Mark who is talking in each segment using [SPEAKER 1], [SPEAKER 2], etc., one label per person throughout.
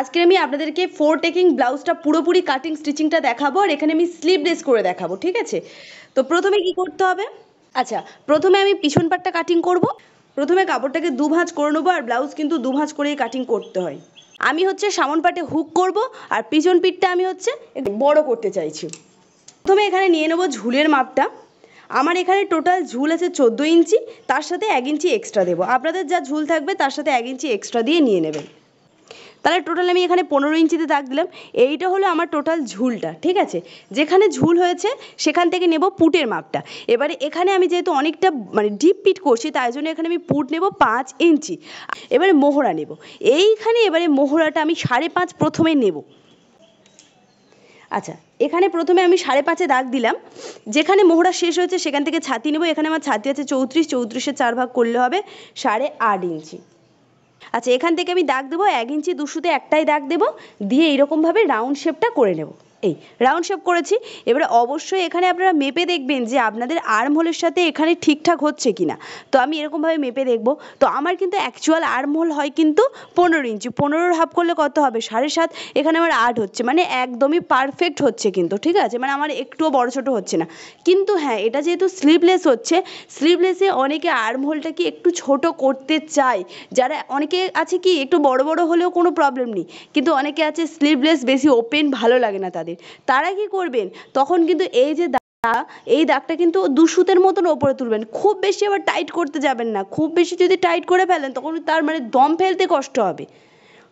[SPEAKER 1] আজকে আমি আপনাদেরকে ফোর টেকিং ব্লাউজটা পুরোপুরি কাটিং স্টিচিংটা দেখাবো আর এখানে আমি স্লিভলেস করে দেখাবো ঠিক আছে তো প্রথমে কি করতে হবে আচ্ছা প্রথমে আমি পিছন পাটটা কাটিং করব। প্রথমে কাপড়টাকে দু ভাঁজ করে নেবো আর ব্লাউজ কিন্তু দু ভাঁজ করেই কাটিং করতে হয় আমি হচ্ছে সামন পাটে হুক করব আর পিছন পিঠটা আমি হচ্ছে বড় করতে চাইছি প্রথমে এখানে নিয়ে নেবো ঝুলের মাপটা আমার এখানে টোটাল ঝুল আছে চোদ্দো ইঞ্চি তার সাথে এক ইঞ্চি এক্সট্রা দেবো আপনাদের যা ঝুল থাকবে তার সাথে এক ইঞ্চি এক্সট্রা দিয়ে নিয়ে নেবেন তাহলে টোটাল আমি এখানে পনেরো ইঞ্চিতে দাগ দিলাম এইটা হলো আমার টোটাল ঝুলটা ঠিক আছে যেখানে ঝুল হয়েছে সেখান থেকে নেব পুটের মাপটা এবারে এখানে আমি যেহেতু অনেকটা মানে ডিপ পিট করছি তাই জন্য এখানে আমি পুট নেব পাঁচ ইঞ্চি এবারে মোহরা নেব এইখানে এবারে মোহরাটা আমি সাড়ে পাঁচ প্রথমে নেব আচ্ছা এখানে প্রথমে আমি সাড়ে পাঁচে দাগ দিলাম যেখানে মোহরা শেষ হয়েছে সেখান থেকে ছাতি নেব এখানে আমার ছাতি আছে চৌত্রিশ চৌত্রিশে চার ভাগ করলে হবে সাড়ে আট ইঞ্চি আচ্ছা এখান থেকে আমি দাগ দেবো এক ইঞ্চি দুশোতে একটাই দাগ দেবো দিয়ে এইরকমভাবে রাউন্ড শেপটা করে নেব এই রাউন্ড শেপ করেছি এবারে অবশ্যই এখানে আপনারা মেপে দেখবেন যে আপনাদের আর্ম হোলের সাথে এখানে ঠিকঠাক হচ্ছে কিনা তো আমি এরকমভাবে মেপে দেখব তো আমার কিন্তু অ্যাকচুয়াল আর্ম হোল হয় কিন্তু পনেরো ইঞ্চি পনেরোর হাফ করলে কত হবে সাড়ে সাত এখানে আমার আট হচ্ছে মানে একদমই পারফেক্ট হচ্ছে কিন্তু ঠিক আছে মানে আমার একটুও বড় ছোটো হচ্ছে না কিন্তু হ্যাঁ এটা যেহেতু স্লিভলেস হচ্ছে স্লিভলেসে অনেকে আর্ম হোলটা কি একটু ছোট করতে চায় যারা অনেকে আছে কি একটু বড় বড় হলেও কোনো প্রবলেম নেই কিন্তু অনেকে আছে স্লিভলেস বেশি ওপেন ভালো লাগে না তাদের তাদের তারা কি করবেন তখন কিন্তু এই যে দাগটা এই দাগটা কিন্তু দুসুতের মতন ওপরে তুলবেন খুব বেশি আবার টাইট করতে যাবেন না খুব বেশি যদি টাইট করে ফেলেন তখন তার মানে দম ফেলতে কষ্ট হবে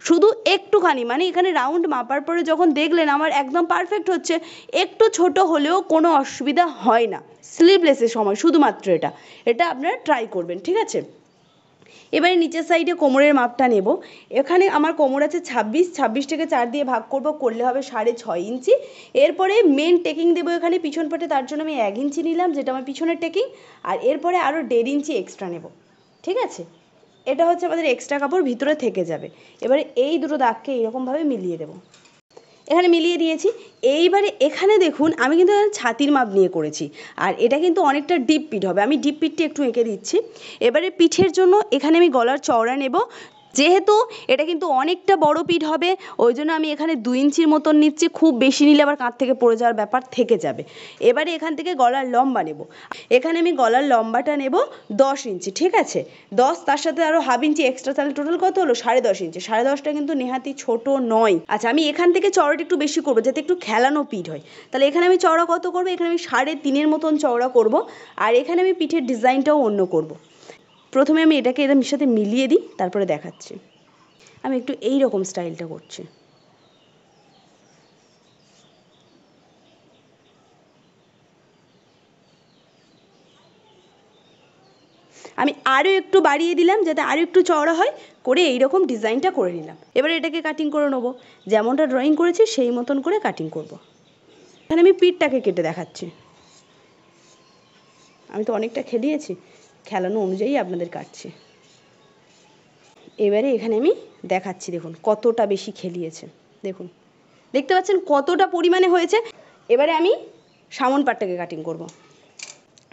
[SPEAKER 1] শুধু একটুখানি মানে এখানে রাউন্ড মাপার পরে যখন দেখলেন আমার একদম পারফেক্ট হচ্ছে একটু ছোট হলেও কোনো অসুবিধা হয় না স্লিভলেসের সময় শুধুমাত্র এটা এটা আপনারা ট্রাই করবেন ঠিক আছে এবারে নিচের সাইডে কোমরের মাপটা নেব এখানে আমার কোমর আছে ছাব্বিশ ছাব্বিশটাকে চার দিয়ে ভাগ করব করলে হবে সাড়ে ছয় ইঞ্চি এরপরে মেন টেকিং দেবো এখানে পিছন পাটে তার জন্য আমি এক ইঞ্চি নিলাম যেটা আমার পিছনের টেকিং আর এরপরে আরও দেড় ইঞ্চি এক্সট্রা নেব ঠিক আছে এটা হচ্ছে আমাদের এক্সট্রা কাপড় ভিতরে থেকে যাবে এবারে এই দুটো দাগকে এরকমভাবে মিলিয়ে দেবো এখানে মিলিয়ে দিয়েছি এইবারে এখানে দেখুন আমি কিন্তু ছাতির মাপ নিয়ে করেছি আর এটা কিন্তু অনেকটা ডিপ পিঠ হবে আমি ডিপ পিঠটি একটু এঁকে দিচ্ছি এবারে পিঠের জন্য এখানে আমি গলার চওড়া নেব যেহেতু এটা কিন্তু অনেকটা বড় পিঠ হবে ওই জন্য আমি এখানে দু ইঞ্চির মতন নিচ্ছি খুব বেশি নিলে আবার কাঁধ থেকে পড়ে যাওয়ার ব্যাপার থেকে যাবে এবারে এখান থেকে গলার লম্বা নেব এখানে আমি গলার লম্বাটা নেব দশ ইঞ্চি ঠিক আছে দশ তার সাথে আরও হাফ ইঞ্চি এক্সট্রা তাহলে টোটাল কত হলো সাড়ে দশ ইঞ্চি সাড়ে দশটা কিন্তু নেহাতি ছোট নয় আচ্ছা আমি এখান থেকে চড়াটা একটু বেশি করবো যাতে একটু খেলানো পিঠ হয় তাহলে এখানে আমি চওড়া কত করবো এখানে আমি সাড়ে তিনের মতন চওড়া করব আর এখানে আমি পিঠের ডিজাইনটাও অন্য করবো প্রথমে আমি এটাকে এরম সাথে মিলিয়ে দিই তারপরে দেখাচ্ছি আমি একটু এই রকম স্টাইলটা করছি আমি আরও একটু বাড়িয়ে দিলাম যাতে আরও একটু চওড়া হয় করে এই রকম ডিজাইনটা করে নিলাম এবার এটাকে কাটিং করে নেবো যেমনটা ড্রয়িং করেছি সেই মতন করে কাটিং করব। এখানে আমি পিঠটাকে কেটে দেখাচ্ছি আমি তো অনেকটা খেলিয়েছি খেলানো অনুযায়ী আপনাদের কাটছে এবারে এখানে আমি দেখাচ্ছি দেখুন কতটা বেশি খেলিয়েছে দেখুন দেখতে পাচ্ছেন কতটা পরিমাণে হয়েছে এবারে আমি সামন পাটটাকে কাটিং করব।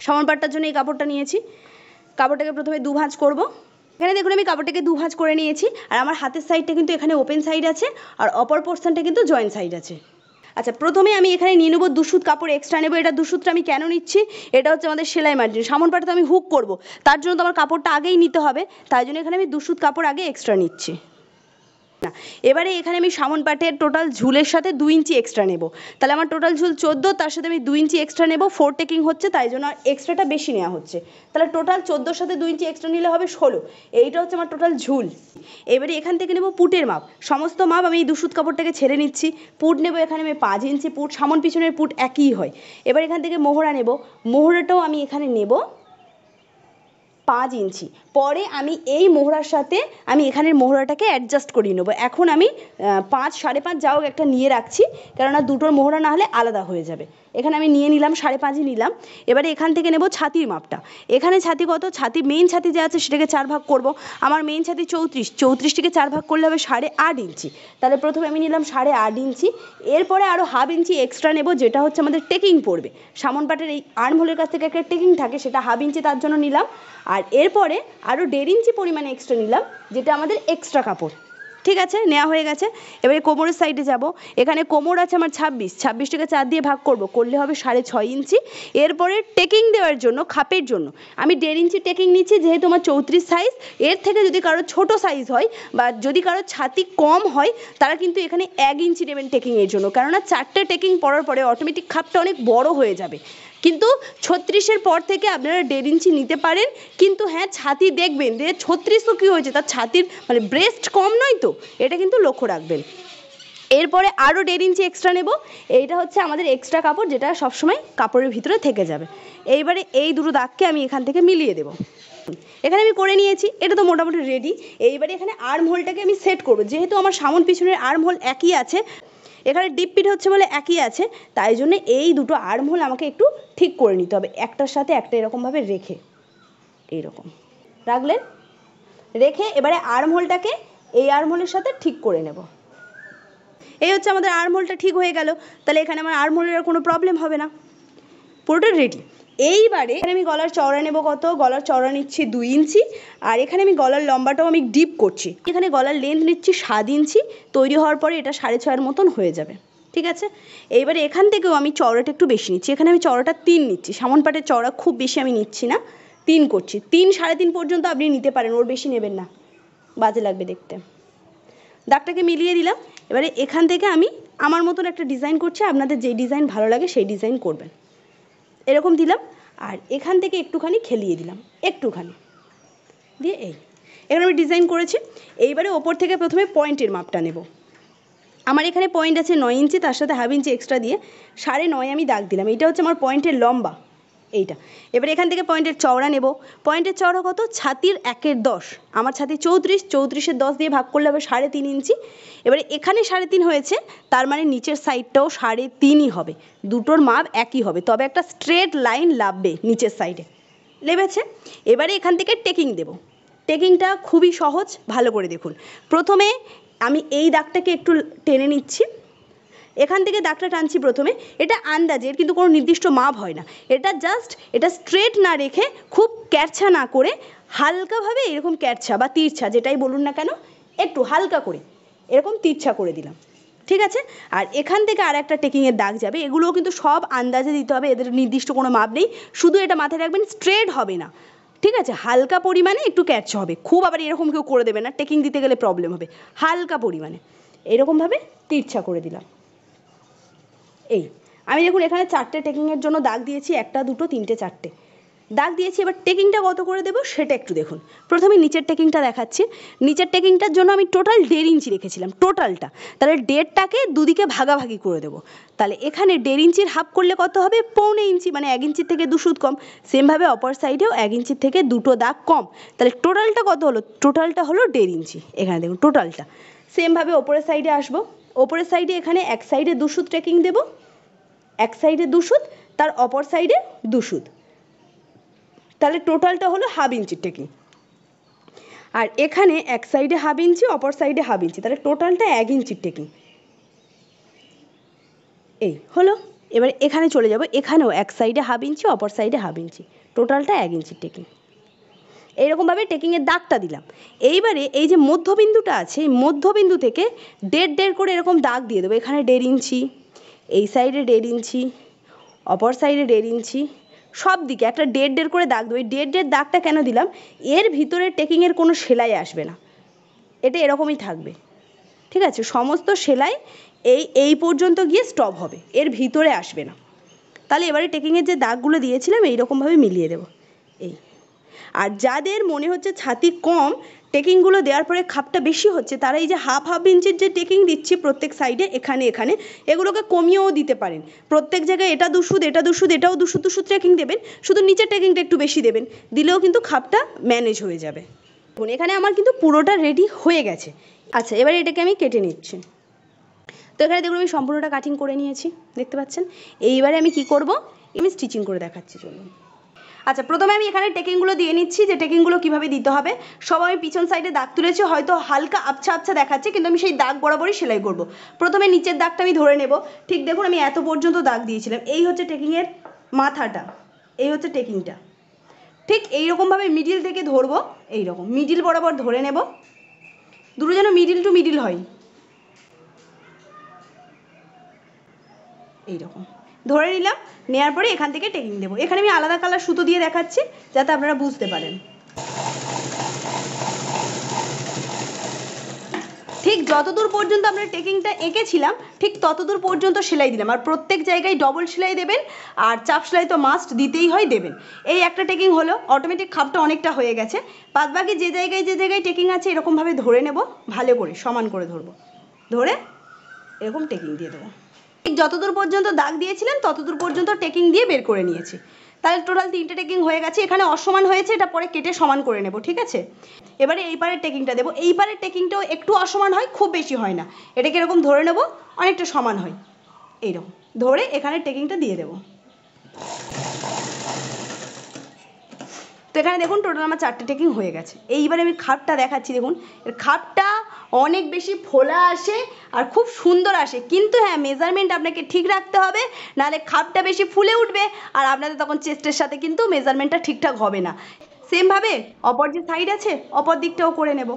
[SPEAKER 1] সামন পাটটার জন্য এই কাপড়টা নিয়েছি কাপড়টাকে প্রথমে দু ভাঁজ করব এখানে দেখুন আমি কাপড়টাকে দু ভাঁজ করে নিয়েছি আর আমার হাতের সাইডটা কিন্তু এখানে ওপেন সাইড আছে আর অপর পোর্শনটা কিন্তু জয়েন্ট সাইড আছে আচ্ছা প্রথমে আমি এখানে নিয়ে নেবো দুশুত কাপড় এক্সট্রা নেবো এটা দুশুতটা আমি কেন নিচ্ছি এটা হচ্ছে আমাদের সেলাই মার্জিন সামন পাটে তো আমি হুক করবো তার জন্য তো আমার কাপড়টা আগেই নিতে হবে তাই জন্য এখানে আমি দুশুত কাপড় আগে এক্সট্রা নিচ্ছি না এবারে এখানে আমি সামন পাটের টোটাল ঝুলের সাথে দু ইঞ্চি এক্সট্রা নেব তাহলে আমার টোটাল ঝুল চোদ্দো তার সাথে আমি দু ইঞ্চি এক্সট্রা নেব ফোর টেকিং হচ্ছে তাই জন্য এক্সট্রাটা বেশি নেওয়া হচ্ছে তাহলে টোটাল চোদ্দোর সাথে দু ইঞ্চি এক্সট্রা নিলে হবে ষোলো এইটা হচ্ছে আমার টোটাল ঝুল এবারে এখান থেকে নেব পুটের মাপ সমস্ত মাপ আমি এই দুশুত কাপড়টাকে ছেড়ে নিচ্ছি পুট নেব এখানে আমি পাঁচ ইঞ্চি পুট সামন পিছনের পুট একই হয় এবার এখান থেকে মোহরা নেব মোহরাটাও আমি এখানে নেব পাঁচ ইঞ্চি পরে আমি এই মোহরার সাথে আমি এখানের মোহরাটাকে অ্যাডজাস্ট করিয়ে নেবো এখন আমি পাঁচ সাড়ে পাঁচ যা হোক একটা নিয়ে রাখছি কেননা দুটোর মোহরা হলে আলাদা হয়ে যাবে এখানে আমি নিয়ে নিলাম সাড়ে পাঁচই নিলাম এবারে এখান থেকে নেব ছাতির মাপটা এখানে ছাতি কত ছাতি মেইন ছাতি যে আছে সেটাকে চার ভাগ করব আমার মেইন ছাতি চৌত্রিশ চৌত্রিশটিকে চার ভাগ করলে হবে সাড়ে আট ইঞ্চি তাহলে প্রথমে আমি নিলাম সাড়ে আট ইঞ্চি এরপরে আরও হাফ ইঞ্চি এক্সট্রা নেব যেটা হচ্ছে আমাদের টেকিং পড়বে সামন পাটের এই আর্মহোলের কাছ থেকে একটা টেকিং থাকে সেটা হাফ ইঞ্চি তার জন্য নিলাম আর এরপরে আরও দেড় ইঞ্চি পরিমাণে এক্সট্রা নিলাম যেটা আমাদের এক্সট্রা কাপড় ঠিক আছে নেওয়া হয়ে গেছে এবারে কোমরের সাইডে যাব এখানে কোমর আছে আমার ছাব্বিশ ছাব্বিশটাকে চার দিয়ে ভাগ করব করলে হবে সাড়ে ছয় ইঞ্চি এরপরে টেকিং দেওয়ার জন্য খাপের জন্য আমি দেড় ইঞ্চি টেকিং নিচ্ছি যেহেতু আমার চৌত্রিশ সাইজ এর থেকে যদি কারো ছোট সাইজ হয় বা যদি কারো ছাতি কম হয় তারা কিন্তু এখানে এক ইঞ্চি নেবেন টেকিংয়ের জন্য কেননা চারটে টেকিং পড়ার পরে অটোমেটিক খাপটা অনেক বড় হয়ে যাবে কিন্তু ছত্রিশের পর থেকে আপনারা দেড় ইঞ্চি নিতে পারেন কিন্তু হ্যাঁ ছাতি দেখবেন যে ছত্রিশও কী হয়েছে তার ছাতির মানে ব্রেস্ট কম নয় তো এটা কিন্তু লক্ষ্য রাখবেন এরপরে আরও দেড় ইঞ্চি এক্সট্রা নেব এইটা হচ্ছে আমাদের এক্সট্রা কাপড় যেটা সবসময় কাপড়ের ভিতরে থেকে যাবে এইবারে এই দুটো দাগকে আমি এখান থেকে মিলিয়ে দেবো এখানে আমি করে নিয়েছি এটা তো মোটামুটি রেডি এইবারে এখানে আর্ম হোলটাকে আমি সেট করবো যেহেতু আমার সামন পিছনের আর্ম হোল একই আছে এখানে ডিপ পিট হচ্ছে বলে একই আছে তাই জন্য এই দুটো আর্ম হোল আমাকে একটু ঠিক করে নিতে হবে একটার সাথে একটা এরকমভাবে রেখে এইরকম রাখলেন রেখে এবারে আর্ম হোলটাকে এই আর্মহোলের সাথে ঠিক করে নেব এই হচ্ছে আমাদের আর্মহোলটা ঠিক হয়ে গেল তাহলে এখানে আমার আর্মহোলের কোনো প্রবলেম হবে না পুরোটা রেডি এইবারে এখানে আমি গলার চওড়া নেব কত গলার চওড়া নিচ্ছি দুই ইঞ্চি আর এখানে আমি গলার লম্বাটাও আমি ডিপ করছি এখানে গলার লেন্থ নিচ্ছি সাত ইঞ্চি তৈরি হওয়ার পরে এটা সাড়ে ছয়ের মতন হয়ে যাবে ঠিক আছে এইবারে এখান থেকেও আমি চওড়াটা একটু বেশি নিচ্ছি এখানে আমি চওড়াটা তিন নিচ্ছি সামন পাটের চওড়া খুব বেশি আমি নিচ্ছি না তিন করছি তিন সাড়ে তিন পর্যন্ত আপনি নিতে পারেন ওর বেশি নেবেন না বাজে লাগবে দেখতে দাগটাকে মিলিয়ে দিলাম এবারে এখান থেকে আমি আমার মতন একটা ডিজাইন করছি আপনাদের যে ডিজাইন ভালো লাগে সেই ডিজাইন করবেন এরকম দিলাম আর এখান থেকে একটুখানি খেলিয়ে দিলাম একটুখানি দিয়ে এই এখানে আমি ডিজাইন করেছি এইবারে ওপর থেকে প্রথমে পয়েন্টের মাপটা নেব আমার এখানে পয়েন্ট আছে নয় ইঞ্চি তার সাথে হাফ ইঞ্চি এক্সট্রা দিয়ে সাড়ে নয় আমি দাগ দিলাম এটা হচ্ছে আমার পয়েন্টের লম্বা এইটা এবার এখান থেকে পয়েন্টের চওড়া নেব পয়েন্টের চওড়া কত ছাতির একের দশ আমার ছাতি চৌত্রিশ চৌত্রিশের দশ দিয়ে ভাগ করলে হবে সাড়ে তিন ইঞ্চি এবারে এখানে সাড়ে তিন হয়েছে তার মানে নিচের সাইডটাও সাড়ে তিনই হবে দুটোর মাপ একই হবে তবে একটা স্ট্রেট লাইন লাভবে নিচের সাইডে লেবেছে এবারে এখান থেকে টেকিং দেব টেকিংটা খুবই সহজ ভালো করে দেখুন প্রথমে আমি এই দাগটাকে একটু টেনে নিচ্ছি এখান থেকে দাগটা টানছি প্রথমে এটা আন্দাজের কিন্তু কোনো নির্দিষ্ট মাপ হয় না এটা জাস্ট এটা স্ট্রেট না রেখে খুব ক্যারছা না করে হালকাভাবে এরকম ক্যারছা বা তীরছা যেটাই বলুন না কেন একটু হালকা করে এরকম তীরছা করে দিলাম ঠিক আছে আর এখান থেকে আর একটা টেকিংয়ের দাগ যাবে এগুলোও কিন্তু সব আন্দাজে দিতে হবে এদের নির্দিষ্ট কোনো মাপ নেই শুধু এটা মাথায় রাখবেন স্ট্রেট হবে না ঠিক আছে হালকা পরিমাণে একটু ক্যাচ হবে খুব আবার এরকম কেউ করে দেবে না টেকিং দিতে গেলে প্রবলেম হবে হালকা পরিমাণে এরকমভাবে তিরছা করে দিলাম এই আমি দেখুন এখানে চারটে টেকিংয়ের জন্য দাগ দিয়েছি একটা দুটো তিনটে চারটে দাগ দিয়েছি এবার টেকিংটা কত করে দেবো সেটা একটু দেখুন প্রথমে নিচের টেকিংটা দেখাচ্ছি নিচের টেকিংটার জন্য আমি টোটাল দেড় ইঞ্চি রেখেছিলাম টোটালটা তাহলে দেড়টাকে দুদিকে ভাগাভাগি করে দেবো তাহলে এখানে দেড় ইঞ্চির হাফ করলে কত হবে পৌনে ইঞ্চি মানে এক ইঞ্চির থেকে দু সুদ কম সেমভাবে অপর সাইডেও এক ইঞ্চির থেকে দুটো দাগ কম তাহলে টোটালটা কত হলো টোটালটা হলো দেড় ইঞ্চি এখানে দেখুন টোটালটা সেমভাবে ওপরের সাইডে আসবো ওপরের সাইডে এখানে এক সাইডে দুশুত ট্রেকিং দেব এক সাইডে দুশুত তার অপর সাইডে দুশুত তাহলে টোটালটা হলো হাফ ইঞ্চির ট্রেকিং আর এখানে এক সাইডে হাফ ইঞ্চি অপর সাইডে হাফ ইঞ্চি তাহলে টোটালটা এক ইঞ্চির ট্রেকিং এই হলো এবার এখানে চলে যাব এখানেও এক সাইডে হাফ ইঞ্চি অপর সাইডে হাফ ইঞ্চি টোটালটা এক ইঞ্চির টেকিং এরকমভাবে টেকিংয়ের দাগটা দিলাম এইবারে এই যে মধ্যবিন্দুটা আছে এই মধ্যবিন্দু থেকে দেড় দেড় করে এরকম দাগ দিয়ে দেবো এখানে দেড় ইঞ্চি এই সাইডে দেড় ইঞ্চি অপর সাইডে দেড় ইঞ্চি সব দিকে একটা দেড় দেড় করে দাগ দেবো এই দেড় দেড় দাগটা কেন দিলাম এর ভিতরে টেকিংয়ের কোনো সেলাই আসবে না এটা এরকমই থাকবে ঠিক আছে সমস্ত সেলাই এই এই পর্যন্ত গিয়ে স্টপ হবে এর ভিতরে আসবে না তাহলে এবারে টেকিংয়ের যে দাগগুলো দিয়েছিলাম এইরকমভাবে মিলিয়ে দেবো এই আর যাদের মনে হচ্ছে ছাতি কম টেকিংগুলো দেওয়ার পরে খাপটা বেশি হচ্ছে তারা এই যে হাফ হাফ ইঞ্চির যে টেকিং দিচ্ছে প্রত্যেক সাইডে এখানে এখানে এগুলোকে কমিয়েও দিতে পারেন প্রত্যেক জায়গায় এটা দুশুদ এটা দুশুদ এটাও দুশুদ দুশো ট্রেকিং দেবেন শুধু নিচের টেকিংটা একটু বেশি দেবেন দিলেও কিন্তু খাপটা ম্যানেজ হয়ে যাবে এখানে আমার কিন্তু পুরোটা রেডি হয়ে গেছে আচ্ছা এবার এটাকে আমি কেটে নিচ্ছি তো এখানে দেখুন আমি সম্পূর্ণটা কাটিং করে নিয়েছি দেখতে পাচ্ছেন এইবারে আমি কি করব আমি স্টিচিং করে দেখাচ্ছি চলুন আচ্ছা প্রথমে আমি এখানে টেকিংগুলো দিয়ে নিচ্ছি যে টেকিংগুলো কিভাবে দিতে হবে সব আমি পিছন সাইডে দাগ তুলেছি হয়তো হালকা আবছা আবছা দেখাচ্ছে কিন্তু আমি সেই দাগ বরাবরই সেলাই করব। প্রথমে নিচের দাগটা আমি ধরে নেব ঠিক দেখুন আমি এত পর্যন্ত দাগ দিয়েছিলাম এই হচ্ছে টেকিংয়ের মাথাটা এই হচ্ছে টেকিংটা ঠিক এইরকমভাবে মিডিল থেকে ধরবো এইরকম মিডিল বরাবর ধরে নেব দুটো যেন মিডিল টু মিডিল হয় এইরকম ধরে নিলাম নেওয়ার পরে এখান থেকে টেকিং দেবো এখানে আমি আলাদা কালার সুতো দিয়ে দেখাচ্ছি যাতে আপনারা বুঝতে পারেন ঠিক যতদূর পর্যন্ত আমরা টেকিংটা এঁকেছিলাম ঠিক ততদূর পর্যন্ত সেলাই দিলাম আর প্রত্যেক জায়গায় ডবল সেলাই দেবেন আর চাপ সেলাই তো মাস্ট দিতেই হয় দেবেন এই একটা টেকিং হলো অটোমেটিক খাপটা অনেকটা হয়ে গেছে বাদবাকি যে জায়গায় যে জায়গায় টেকিং আছে এরকমভাবে ধরে নেব ভালো করে সমান করে ধরবো ধরে এরকম টেকিং দিয়ে দেবো যতদূর পর্যন্ত দাগ দিয়েছিলেন ততদূর পর্যন্ত টেকিং দিয়ে বের করে নিয়েছি তাহলে টোটাল তিনটে টেকিং হয়ে গেছে এখানে অসমান হয়েছে এটা পরে কেটে সমান করে নেব ঠিক আছে এবারে এই পারের টেকিংটা দেবো এই পারের টেকিংটাও একটু অসমান হয় খুব বেশি হয় না এটাকে এরকম ধরে নেব অনেকটা সমান হয় এইরকম ধরে এখানে টেকিংটা দিয়ে দেবো তো এখানে দেখুন টোটাল আমার চারটে টেকিং হয়ে গেছে এইবারে আমি খাপটা দেখাচ্ছি দেখুন এর খাপটা অনেক বেশি ফোলা আসে আর খুব সুন্দর আসে কিন্তু হ্যাঁ মেজারমেন্ট আপনাকে ঠিক রাখতে হবে নাহলে খাপটা বেশি ফুলে উঠবে আর আপনাদের তখন চেস্টের সাথে কিন্তু মেজারমেন্টটা ঠিকঠাক হবে না সেমভাবে অপর যে সাইড আছে অপর দিকটাও করে নেব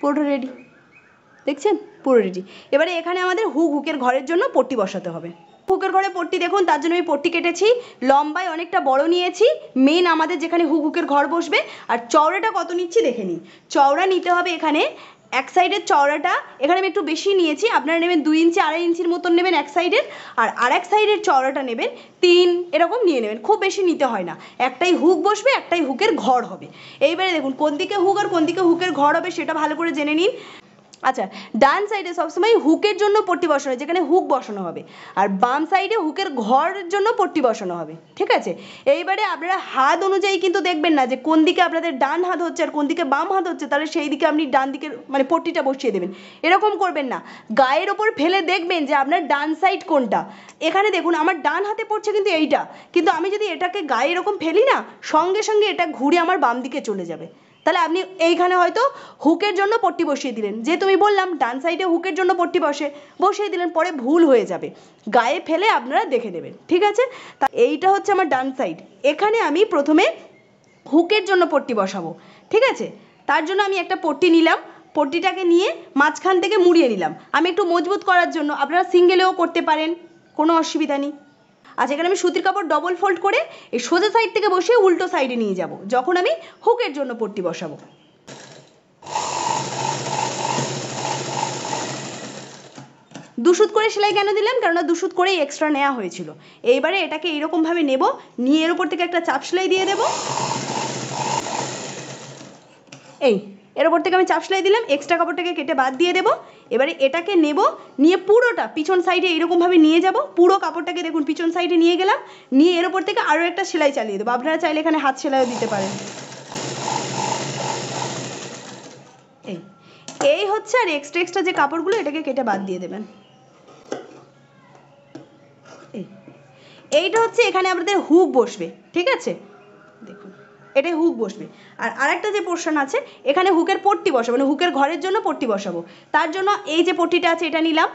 [SPEAKER 1] পুরো রেডি দেখছেন পুরো রেডি এবারে এখানে আমাদের হুক হুকের ঘরের জন্য পট্টি বসাতে হবে হুকের ঘরে পট্টি দেখুন তার জন্য আমি পট্টি কেটেছি লম্বায় অনেকটা বড় নিয়েছি মেন আমাদের যেখানে হুক হুকের ঘর বসবে আর চওড়াটা কত নিচ্ছি দেখে নিই চওড়া নিতে হবে এখানে এক সাইডের চওড়াটা এখানে আমি একটু বেশি নিয়েছি আপনারা নেবেন দুই ইঞ্চি আড়াই ইঞ্চির মতন নেবেন এক সাইডের আর আর এক সাইডের চওড়াটা নেবেন তিন এরকম নিয়ে নেবেন খুব বেশি নিতে হয় না একটাই হুক বসবে একটাই হুকের ঘর হবে এইবারে দেখুন কোন দিকে হুক আর কোন দিকে হুকের ঘর হবে সেটা ভালো করে জেনে নিন আচ্ছা ডান সাইডে সবসময় হুকের জন্য পট্টি বসানো যেখানে হুক বসানো হবে আর বাম সাইডে হুকের ঘরের জন্য পট্টি বসানো হবে ঠিক আছে এইবারে আপনারা হাত অনুযায়ী কিন্তু দেখবেন না যে কোন দিকে আপনাদের ডান হাত হচ্ছে আর কোন দিকে বাম হাত হচ্ছে তাহলে সেই দিকে আপনি ডান দিকের মানে পট্টিটা বসিয়ে দেবেন এরকম করবেন না গায়ের ওপর ফেলে দেখবেন যে আপনার ডান সাইড কোনটা এখানে দেখুন আমার ডান হাতে পড়ছে কিন্তু এইটা কিন্তু আমি যদি এটাকে গায়ে এরকম ফেলি না সঙ্গে সঙ্গে এটা ঘুরে আমার বাম দিকে চলে যাবে তাহলে আপনি এইখানে হয়তো হুকের জন্য পট্টি বসিয়ে দিলেন যে তুমি বললাম ডান সাইডে হুকের জন্য পট্টি বসে বসিয়ে দিলেন পরে ভুল হয়ে যাবে গায়ে ফেলে আপনারা দেখে নেবেন ঠিক আছে তা এইটা হচ্ছে আমার ডান সাইড এখানে আমি প্রথমে হুকের জন্য পট্টি বসাবো ঠিক আছে তার জন্য আমি একটা পট্টি নিলাম পট্টিটাকে নিয়ে মাঝখান থেকে মুড়িয়ে নিলাম আমি একটু মজবুত করার জন্য আপনারা সিঙ্গেলেও করতে পারেন কোনো অসুবিধা নেই আচ্ছা এখানে আমি সুতির কাপড় ডবল ফোল্ড করে এই সোজা সাইড থেকে বসিয়ে উল্টো সাইডে নিয়ে যাব যখন আমি হুকের জন্য পট্টি বসাবো দুশুত করে সেলাই কেন দিলাম কেননা দুশুত করেই এক্সট্রা নেওয়া হয়েছিল এইবারে এটাকে এইরকমভাবে নেব নিয়ে এর উপর থেকে একটা চাপ সেলাই দিয়ে দেব এই এর ওপর থেকে আমি চাপ সেলাই দিলাম এক্সট্রা কাপড়টাকে কেটে বাদ দিয়ে দেবো এবারে এটাকে নেব নিয়ে পুরোটা পিছন সাইডে এরকমভাবে নিয়ে যাব পুরো কাপড়টাকে দেখুন পিছন সাইডে নিয়ে গেলাম নিয়ে এর ওপর থেকে আরও একটা সেলাই চালিয়ে দেবো আপনারা চাইলে এখানে হাত সেলাইও দিতে পারেন এই এই হচ্ছে আর এক্সট্রা এক্সট্রা যে কাপড়গুলো এটাকে কেটে বাদ দিয়ে দেবেন এইটা হচ্ছে এখানে আমাদের হুক বসবে ঠিক আছে দেখুন এটাই হুক বসবে আর আরেকটা যে পোর্শন আছে এখানে হুকের পট্টি বসাবো মানে হুকের ঘরের জন্য পট্টি বসাবো তার জন্য এই যে পট্টিটা আছে এটা নিলাম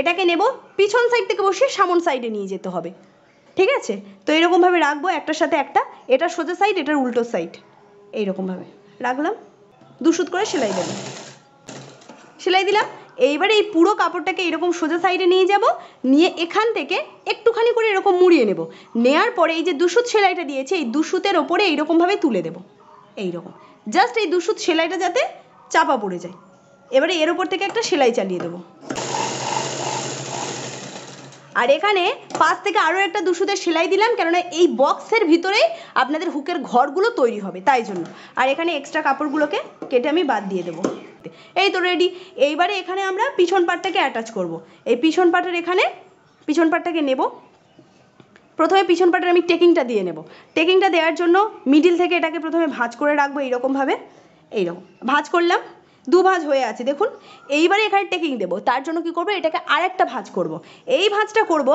[SPEAKER 1] এটাকে নেব পিছন সাইড থেকে বসিয়ে সামন সাইডে নিয়ে যেতে হবে ঠিক আছে তো এরকমভাবে রাখবো একটার সাথে একটা এটা সোজা সাইড এটার উল্টো সাইড এইরকমভাবে রাখলাম দুশুত করে সেলাই দেবো সেলাই দিলাম এইবারে এই পুরো কাপড়টাকে এরকম সোজা সাইডে নিয়ে যাব নিয়ে এখান থেকে একটুখানি করে এরকম মুড়িয়ে নেব নেয়ার পরে এই যে দুসুত সেলাইটা দিয়েছে এই দুসুতের ওপরে এইরকমভাবে তুলে দেব এইরকম জাস্ট এই দুসুত সেলাইটা যাতে চাপা পড়ে যায় এবারে এর ওপর থেকে একটা সেলাই চালিয়ে দেবো আর এখানে পাশ থেকে আরও একটা দুশোতে সেলাই দিলাম কেননা এই বক্সের ভিতরে আপনাদের হুকের ঘরগুলো তৈরি হবে তাই জন্য আর এখানে এক্সট্রা কাপড়গুলোকে কেটে আমি বাদ দিয়ে দেবো দিতে এই তো রেডি এইবারে এখানে আমরা পিছন পার্টটাকে অ্যাটাচ করব। এই পিছন পার্টের এখানে পিছন পার্টটাকে নেব প্রথমে পিছন পাটের আমি টেকিংটা দিয়ে নেব টেকিংটা দেওয়ার জন্য মিডিল থেকে এটাকে প্রথমে ভাঁজ করে রাখবো এইরকমভাবে এইরকম ভাঁজ করলাম দু ভাঁজ হয়ে আছে দেখুন এইবারে এখানে টেকিং দেবো তার জন্য কি করব এটাকে আরেকটা ভাঁজ করব। এই ভাঁজটা করব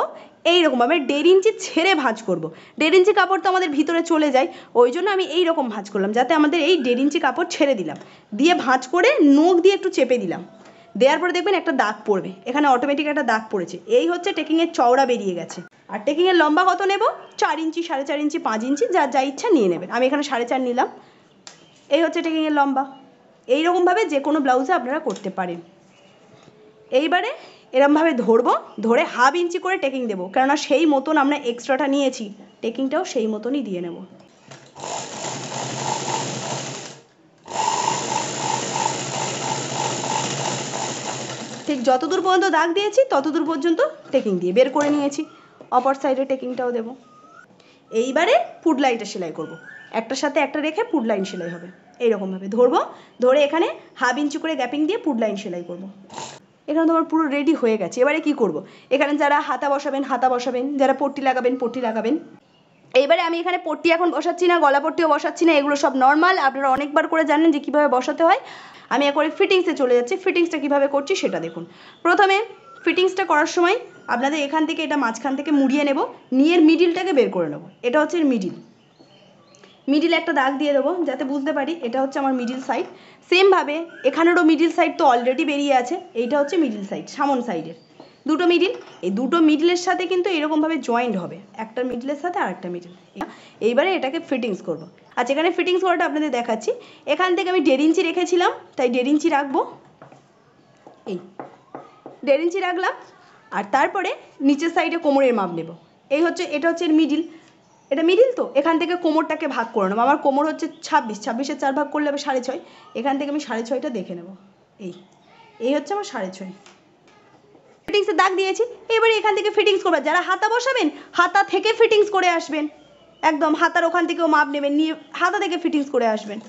[SPEAKER 1] এইরকমভাবে দেড় ইঞ্চি ছেড়ে ভাঁজ করব। দেড় ইঞ্চি কাপড় তো আমাদের ভিতরে চলে যায় ওই জন্য আমি এই রকম ভাঁজ করলাম যাতে আমাদের এই দেড় ইঞ্চি কাপড় ছেড়ে দিলাম দিয়ে ভাঁজ করে নখ দিয়ে একটু চেপে দিলাম দেওয়ার পরে দেখবেন একটা দাগ পড়বে এখানে অটোমেটিক একটা দাগ পড়েছে এই হচ্ছে টেকিংয়ের চওড়া বেরিয়ে গেছে আর টেকিংয়ের লম্বা কত নেব চার ইঞ্চি সাড়ে চার ইঞ্চি পাঁচ ইঞ্চি যা যা ইচ্ছা নিয়ে নেবেন আমি এখানে সাড়ে চার নিলাম এই হচ্ছে টেকিংয়ের লম্বা এই রকমভাবে যে কোনো ব্লাউজে আপনারা করতে পারেন এইবারে এরমভাবে ধরবো ধরে হাফ ইঞ্চি করে টেকিং দেবো কেননা সেই মতন আমরা এক্সট্রাটা নিয়েছি টেকিংটাও সেই মতনই দিয়ে নেব ঠিক যতদূর পর্যন্ত দাগ দিয়েছি ততদূর পর্যন্ত টেকিং দিয়ে বের করে নিয়েছি অপর সাইডে টেকিংটাও দেব এইবারে ফুড লাইনটা সেলাই করব একটার সাথে একটা রেখে ফুড লাইন সেলাই হবে এরকমভাবে ধরবো ধরে এখানে হাফ ইঞ্চি করে গ্যাপিং দিয়ে পুড লাইন সেলাই করবো এখানে তোমার পুরো রেডি হয়ে গেছে এবারে কি করব। এখানে যারা হাতা বসাবেন হাতা বসাবেন যারা পট্টি লাগাবেন পট্টি লাগাবেন এবারে আমি এখানে পট্টি এখন বসাচ্ছি না গলা পট্টিও বসাচ্ছি না এগুলো সব নর্মাল আপনারা অনেকবার করে জানেন যে কীভাবে বসাতে হয় আমি এখন ফিটিংসে চলে যাচ্ছি ফিটিংসটা কীভাবে করছি সেটা দেখুন প্রথমে ফিটিংসটা করার সময় আপনাদের এখান থেকে এটা মাঝখান থেকে মুড়িয়ে নেব নিয়ে মিডিলটাকে বের করে নেব এটা হচ্ছে মিডিল মিডিল একটা দাগ দিয়ে দেবো যাতে বুঝতে পারি এটা হচ্ছে আমার মিডিল সাইড সেমভাবে এখানেরও মিডিল সাইড তো অলরেডি বেরিয়ে আছে এইটা হচ্ছে মিডিল সাইড সামন সাইডের দুটো মিডিল এই দুটো মিডিলের সাথে কিন্তু এরকমভাবে জয়েন্ট হবে একটা মিডিলের সাথে আর একটা মিডিল এইবারে এটাকে ফিটিংস করব। আচ্ছা এখানে ফিটিংস করাটা আপনাদের দেখাচ্ছি এখান থেকে আমি দেড় ইঞ্চি রেখেছিলাম তাই দেড় ইঞ্চি রাখবো এই দেড় ইঞ্চি রাখলাম আর তারপরে নিচের সাইডে কোমরের মাপ নেব এই হচ্ছে এটা হচ্ছে এর মিডিল এটা মিডিল তো এখান থেকে কোমরটাকে ভাগ করে নেবো আমার কোমর হচ্ছে ছাব্বিশ ছাব্বিশে চার ভাগ করলে হবে সাড়ে ছয় এখান থেকে আমি সাড়ে ছয়টা দেখে নেব এই এই হচ্ছে আমার সাড়ে ছয় ফিটিংসে দাগ দিয়েছি এবারে এখান থেকে ফিটিংস করবে যারা হাতা বসাবেন হাতা থেকে ফিটিংস করে আসবেন একদম হাতার ওখান থেকেও মাপ নেবেন নিয়ে হাতা থেকে ফিটিংস করে আসবেন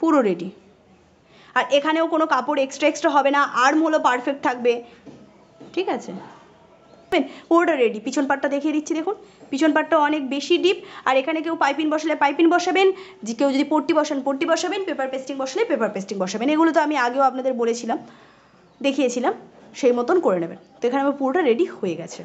[SPEAKER 1] পুরো রেডি আর এখানেও কোনো কাপড় এক্সট্রা এক্সট্রা হবে না আর্ম হলো পারফেক্ট থাকবে ঠিক আছে পুরোটা রেডি পিছন পাটটা দেখিয়ে দিচ্ছি দেখুন পিছন পাটটা অনেক বেশি ডিপ আর এখানে কেউ পাইপিন বসালে পাইপিন বসাবেন কেউ যদি পট্টি বসান পট্টি বসাবেন পেপার পেস্টিং বসালে পেপার পেস্টিং বসাবেন এগুলো তো আমি আগেও আপনাদের বলেছিলাম দেখিয়েছিলাম সেই মতন করে নেবেন তো এখানে আমার পুরোটা রেডি হয়ে গেছে